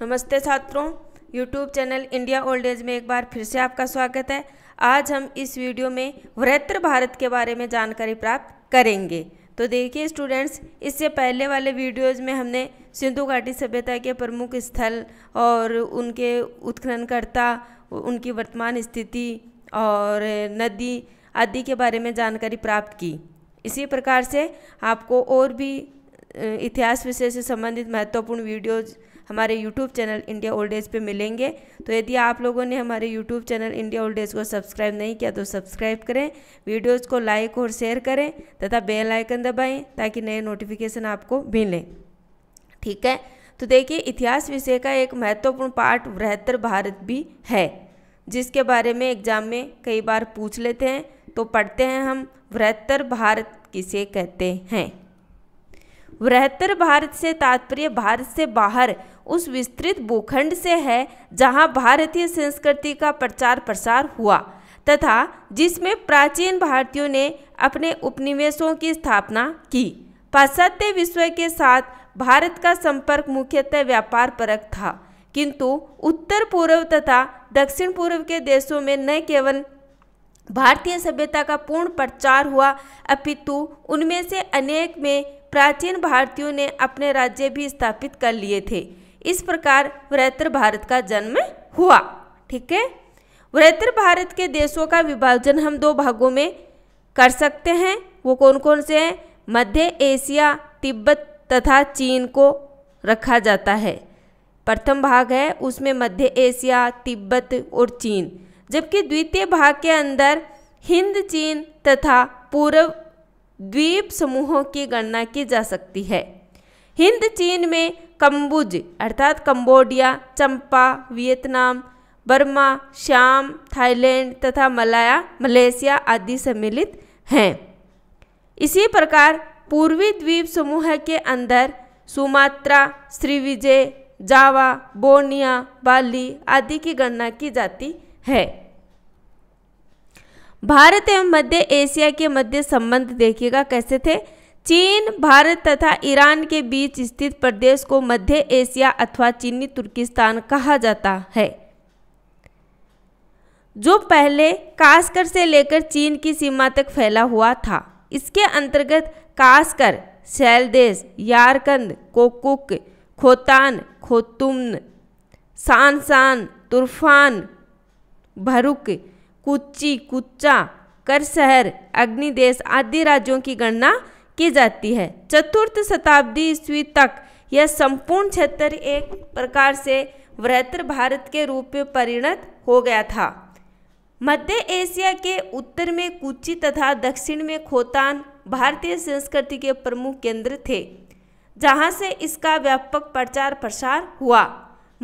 नमस्ते छात्रों YouTube channel India old age में एक बार फिर से आपका स्वागत है आज हम इस वीडियो में वृहत्र भारत के बारे में जानकारी प्राप्त करेंगे तो देखिए स्टूडेंट्स इससे पहले वाले वीडियोज़ में हमने सिंधु घाटी सभ्यता के प्रमुख स्थल और उनके उत्खननकर्ता उनकी वर्तमान स्थिति और नदी आदि के बारे में जानकारी प्राप्त की इसी प्रकार से आपको और भी इतिहास विषय से संबंधित महत्वपूर्ण वीडियोज़ हमारे YouTube channel India old age पर मिलेंगे तो यदि आप लोगों ने हमारे YouTube channel India old age को सब्सक्राइब नहीं किया तो सब्सक्राइब करें वीडियोज़ को लाइक और शेयर करें तथा बेल आइकन दबाएं ताकि नए नोटिफिकेशन आपको मिलें ठीक है तो देखिए इतिहास विषय का एक महत्वपूर्ण पार्ट बृहत्तर भारत भी है जिसके बारे में एग्जाम में कई बार पूछ लेते हैं तो पढ़ते हैं हम बृहत्तर भारत किसे कहते हैं बृहत्तर भारत से तात्पर्य भारत से बाहर उस विस्तृत भूखंड से है जहाँ भारतीय संस्कृति का प्रचार प्रसार हुआ तथा जिसमें प्राचीन भारतीयों ने अपने उपनिवेशों की स्थापना की पाश्चात्य विश्व के साथ भारत का संपर्क मुख्यतः व्यापार परक था किंतु उत्तर पूर्व तथा दक्षिण पूर्व के देशों में न केवल भारतीय सभ्यता का पूर्ण प्रचार हुआ अपितु उनमें से अनेक में प्राचीन भारतीयों ने अपने राज्य भी स्थापित कर लिए थे इस प्रकार वृहत्तर भारत का जन्म हुआ ठीक है वृहत्तर भारत के देशों का विभाजन हम दो भागों में कर सकते हैं वो कौन कौन से हैं मध्य एशिया तिब्बत तथा चीन को रखा जाता है प्रथम भाग है उसमें मध्य एशिया तिब्बत और चीन जबकि द्वितीय भाग के अंदर हिंद चीन तथा पूर्व द्वीप समूहों की गणना की जा सकती है हिंद चीन में कम्बुज अर्थात Cambodia Champa Vietnam Burma Syam Thailand तथा मलाया मलेशिया आदि सम्मिलित हैं इसी प्रकार पूर्वी द्वीप समूह के अंदर सुमात्रा श्रीविजय जावा बोनिया बाली आदि की गणना की जाती है भारत एवं मध्य एशिया के मध्य संबंध देखिएगा कैसे थे चीन भारत तथा ईरान के बीच स्थित प्रदेश को मध्य एशिया अथवा चीनी तुर्किस्तान कहा जाता है जो पहले कास्कर से लेकर चीन की सीमा तक फैला हुआ था इसके अंतर्गत कास्कर शैलदेश यारकंद कोकुक खोतान खोतुम्न सानसान तुर्फान भरुक कुच्ची कुच्चा करसहर अग्निदेश आदि राज्यों की गणना की जाती है चतुर्थ शताब्दी ईस्वी तक यह संपूर्ण क्षेत्र एक प्रकार से वृहत्तर भारत के रूप में परिणत हो गया था मध्य एशिया के उत्तर में कुची तथा दक्षिण में खोतान भारतीय संस्कृति के प्रमुख केंद्र थे जहाँ से इसका व्यापक प्रचार प्रसार हुआ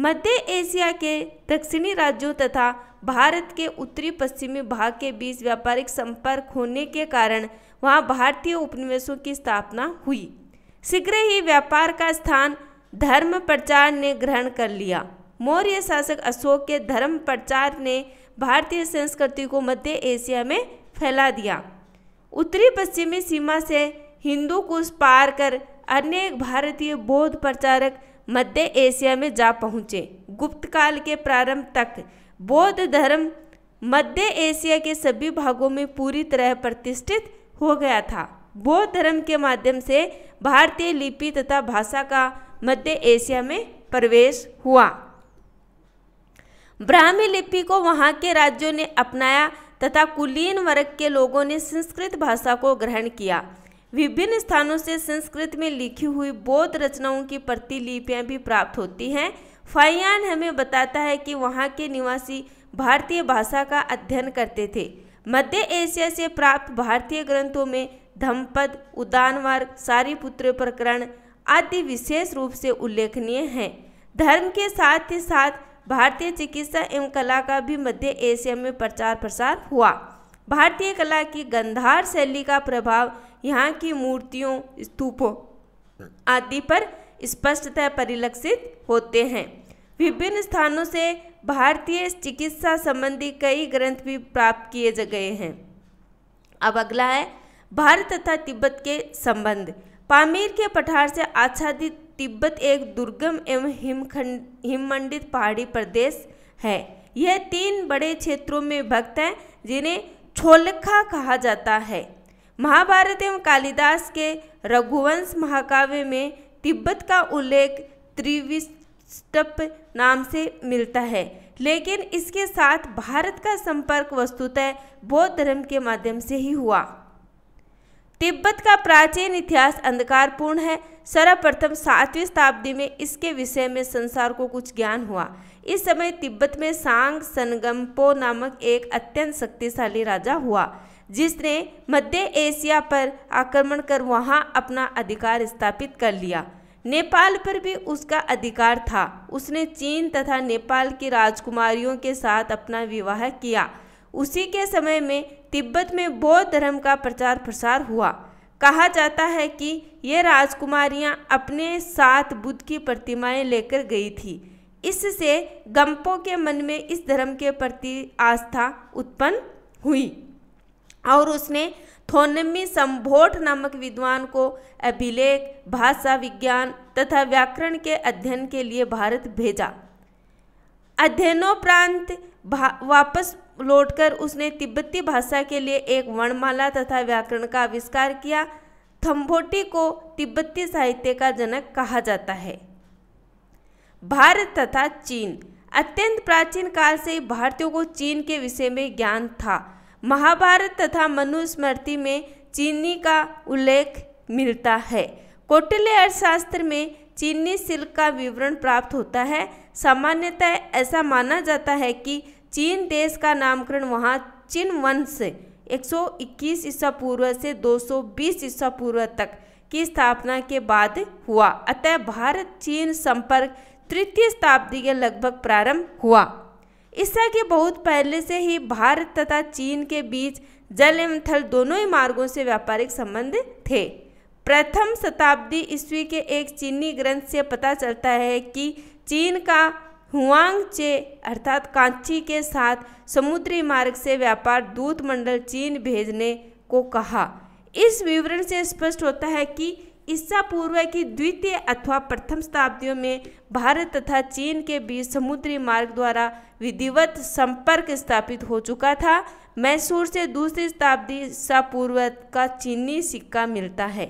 मध्य एशिया के दक्षिणी राज्यों तथा भारत के उत्तरी पश्चिमी भाग के बीच व्यापारिक संपर्क होने के कारण वहाँ भारतीय उपनिवेशों की स्थापना हुई शीघ्र ही व्यापार का स्थान धर्म प्रचार ने ग्रहण कर लिया मौर्य शासक अशोक के धर्म प्रचार ने भारतीय संस्कृति को मध्य एशिया में फैला दिया उत्तरी पश्चिमी सीमा से हिंदू कुश पार कर अनेक भारतीय बौद्ध प्रचारक मध्य एशिया में जा पहुँचे गुप्त काल के प्रारंभ तक बौद्ध धर्म मध्य एशिया के सभी भागों में पूरी तरह प्रतिष्ठित हो गया था बौद्ध धर्म के माध्यम से भारतीय लिपि तथा भाषा का मध्य एशिया में प्रवेश हुआ ब्राह्मी लिपि को वहाँ के राज्यों ने अपनाया तथा कुलीन वर्ग के लोगों ने संस्कृत भाषा को ग्रहण किया विभिन्न स्थानों से संस्कृत में लिखी हुई बौद्ध रचनाओं की प्रतिलिपियाँ भी प्राप्त होती हैं फाइयान हमें बताता है कि वहाँ के निवासी भारतीय भाषा का अध्ययन करते थे मध्य एशिया से प्राप्त भारतीय ग्रंथों में वर्ग सारी सारीपुत्र प्रकरण आदि विशेष रूप से उल्लेखनीय हैं धर्म के साथ ही साथ भारतीय चिकित्सा एवं कला का भी मध्य एशिया में प्रचार प्रसार हुआ भारतीय कला की गंधार शैली का प्रभाव यहाँ की मूर्तियों स्तूपों आदि पर स्पष्टतः परिलक्षित होते हैं विभिन्न स्थानों से भारतीय चिकित्सा संबंधी कई ग्रंथ भी प्राप्त किए गए हैं अब अगला है भारत तथा तिब्बत के संबंध पामीर के पठार से आच्छादित तिब्बत एक दुर्गम एवं हिमखंड हिममंडित पहाड़ी प्रदेश है यह तीन बड़े क्षेत्रों में विभक्त हैं जिन्हें छोलखा कहा जाता है महाभारत एवं कालिदास के रघुवंश महाकाव्य में तिब्बत का उल्लेख त्रिविश स्टप नाम से मिलता है लेकिन इसके साथ भारत का संपर्क वस्तुतः बौद्ध धर्म के माध्यम से ही हुआ तिब्बत का प्राचीन इतिहास अंधकारपूर्ण है सर्वप्रथम सातवीं शताब्दी में इसके विषय में संसार को कुछ ज्ञान हुआ इस समय तिब्बत में सांग सनगम्पो नामक एक अत्यंत शक्तिशाली राजा हुआ जिसने मध्य एशिया पर आक्रमण कर वहां अपना अधिकार स्थापित कर लिया नेपाल पर भी उसका अधिकार था उसने चीन तथा नेपाल की राजकुमारियों के साथ अपना विवाह किया उसी के समय में तिब्बत में बौद्ध धर्म का प्रचार प्रसार हुआ कहा जाता है कि ये राजकुमारियां अपने साथ बुद्ध की प्रतिमाएं लेकर गई थी इससे गंपो के मन में इस धर्म के प्रति आस्था उत्पन्न हुई और उसने थोनमी संभोट नामक विद्वान को अभिलेख भाषा विज्ञान तथा व्याकरण के अध्ययन के लिए भारत भेजा अध्ययनोपरांत वापस लौटकर उसने तिब्बती भाषा के लिए एक वर्णमाला तथा व्याकरण का आविष्कार किया थम्भोटी को तिब्बती साहित्य का जनक कहा जाता है भारत तथा चीन अत्यंत प्राचीन काल से भारतीयों को चीन के विषय में ज्ञान था महाभारत तथा मनुस्मृति में चीनी का उल्लेख मिलता है कौटिल्य अर्थशास्त्र में चीनी सिल्क का विवरण प्राप्त होता है सामान्यतः ऐसा माना जाता है कि चीन देश का नामकरण वहाँ चिन वंश 121 ईसा पूर्व से 220 ईसा पूर्व तक की स्थापना के बाद हुआ अतः भारत चीन संपर्क तृतीय शताब्दी के लगभग प्रारंभ हुआ तरह की बहुत पहले से ही भारत तथा चीन के बीच जल एवं थल दोनों ही मार्गों से व्यापारिक संबंध थे प्रथम शताब्दी ईस्वी के एक चीनी ग्रंथ से पता चलता है कि चीन का हुआंग चे अर्थात कांची के साथ समुद्री मार्ग से व्यापार दूत मंडल चीन भेजने को कहा इस विवरण से स्पष्ट होता है कि ईसा पूर्व की द्वितीय अथवा प्रथम शताब्दियों में भारत तथा चीन के बीच समुद्री मार्ग द्वारा विधिवत संपर्क स्थापित हो चुका था मैसूर से दूसरी शताब्दी ईसा पूर्व का चीनी सिक्का मिलता है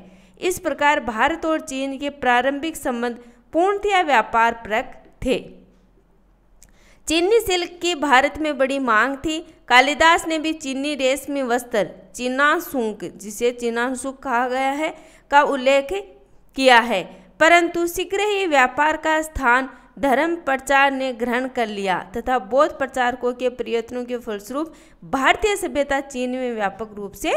इस प्रकार भारत और चीन के प्रारंभिक संबंध पूर्णतया व्यापार प्रक थे चीनी सिल्क की भारत में बड़ी मांग थी कालिदास ने भी चीनी रेशमी वस्त्र चीनाशुंक जिसे चीनाशुक कहा गया है का उल्लेख किया है परंतु शीघ्र ही व्यापार का स्थान धर्म प्रचार ने ग्रहण कर लिया तथा बौद्ध प्रचारकों के प्रयत्नों के फलस्वरूप भारतीय सभ्यता चीन में व्यापक रूप से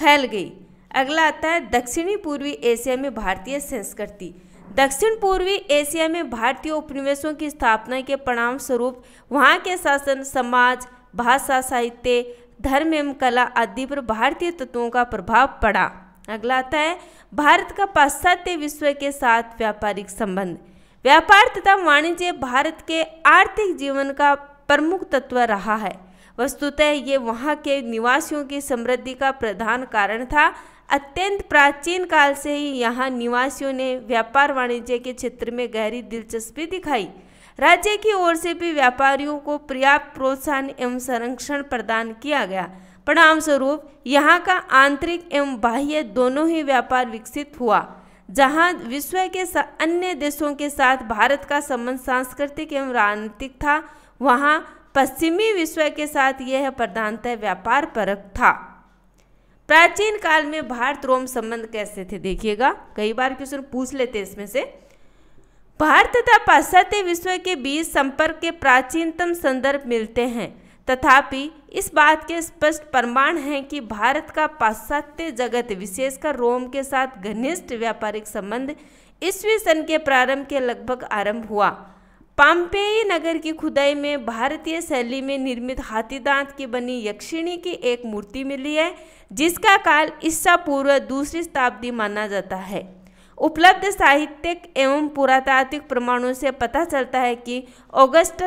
फैल गई अगला आता है दक्षिणी पूर्वी एशिया में भारतीय संस्कृति दक्षिण पूर्वी एशिया में भारतीय उपनिवेशों की स्थापना के परिणाम स्वरूप वहाँ के शासन समाज भाषा साहित्य धर्म एवं कला आदि पर भारतीय तत्वों का प्रभाव पड़ा अगला आता है भारत का पाश्चात्य विश्व के साथ व्यापारिक संबंध व्यापार तथा वाणिज्य भारत के आर्थिक जीवन का प्रमुख तत्व रहा है वस्तुतः ये वहाँ के निवासियों की समृद्धि का प्रधान कारण था अत्यंत प्राचीन काल से ही यहाँ निवासियों ने व्यापार वाणिज्य के क्षेत्र में गहरी दिलचस्पी दिखाई राज्य की ओर से भी व्यापारियों को पर्याप्त प्रोत्साहन एवं संरक्षण प्रदान किया गया परिणाम स्वरूप यहाँ का आंतरिक एवं बाह्य दोनों ही व्यापार विकसित हुआ जहाँ विश्व के अन्य देशों के साथ भारत का संबंध सांस्कृतिक एवं राजनीतिक था वहाँ पश्चिमी विश्व के साथ यह प्रधानतः व्यापार परक था प्राचीन काल में भारत रोम संबंध कैसे थे देखिएगा कई बार क्वेश्चन पूछ लेते इसमें से भारत तथा पाश्चात्य विश्व के बीच संपर्क के प्राचीनतम संदर्भ मिलते हैं तथापि इस बात के स्पष्ट प्रमाण हैं कि भारत का पाश्चात्य जगत विशेषकर रोम के साथ घनिष्ठ व्यापारिक संबंध ईस्वी सन के प्रारंभ के लगभग आरंभ हुआ पाम्पेई नगर की खुदाई में भारतीय शैली में निर्मित दांत की बनी यक्षिणी की एक मूर्ति मिली है जिसका काल ईस्सा पूर्व दूसरी शताब्दी माना जाता है उपलब्ध साहित्यिक एवं पुरातात्विक प्रमाणों से पता चलता है कि अगस्त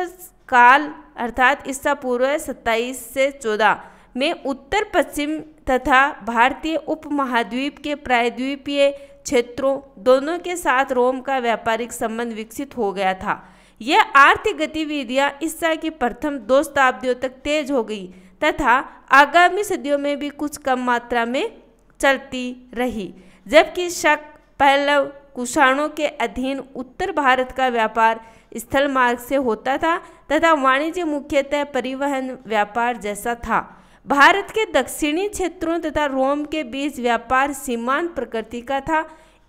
काल अर्थात ईसा पूर्व 27 से 14 में उत्तर पश्चिम तथा भारतीय उपमहाद्वीप के प्रायद्वीपीय क्षेत्रों दोनों के साथ रोम का व्यापारिक संबंध विकसित हो गया था यह आर्थिक गतिविधियां ईस्सा की प्रथम दो शताब्दियों तक तेज हो गई तथा आगामी सदियों में भी कुछ कम मात्रा में चलती रही जबकि शक पहलव कुषाणों के अधीन उत्तर भारत का व्यापार स्थल मार्ग से होता था तथा वाणिज्य मुख्यतः परिवहन व्यापार जैसा था भारत के दक्षिणी क्षेत्रों तथा रोम के बीच व्यापार सीमांत प्रकृति का था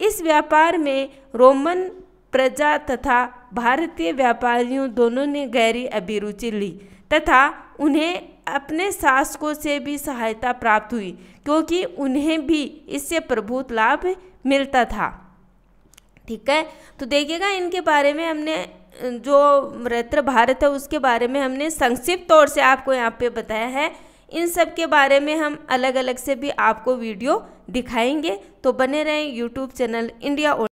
इस व्यापार में रोमन प्रजा तथा भारतीय व्यापारियों दोनों ने गहरी अभिरुचि ली तथा उन्हें अपने शासकों से भी सहायता प्राप्त हुई क्योंकि उन्हें भी इससे प्रभुत लाभ मिलता था ठीक है तो देखिएगा इनके बारे में हमने जो रत्र भारत है उसके बारे में हमने संक्षिप्त तौर से आपको यहाँ पे बताया है इन सब के बारे में हम अलग अलग से भी आपको वीडियो दिखाएंगे तो बने रहें यूट्यूब चैनल इंडिया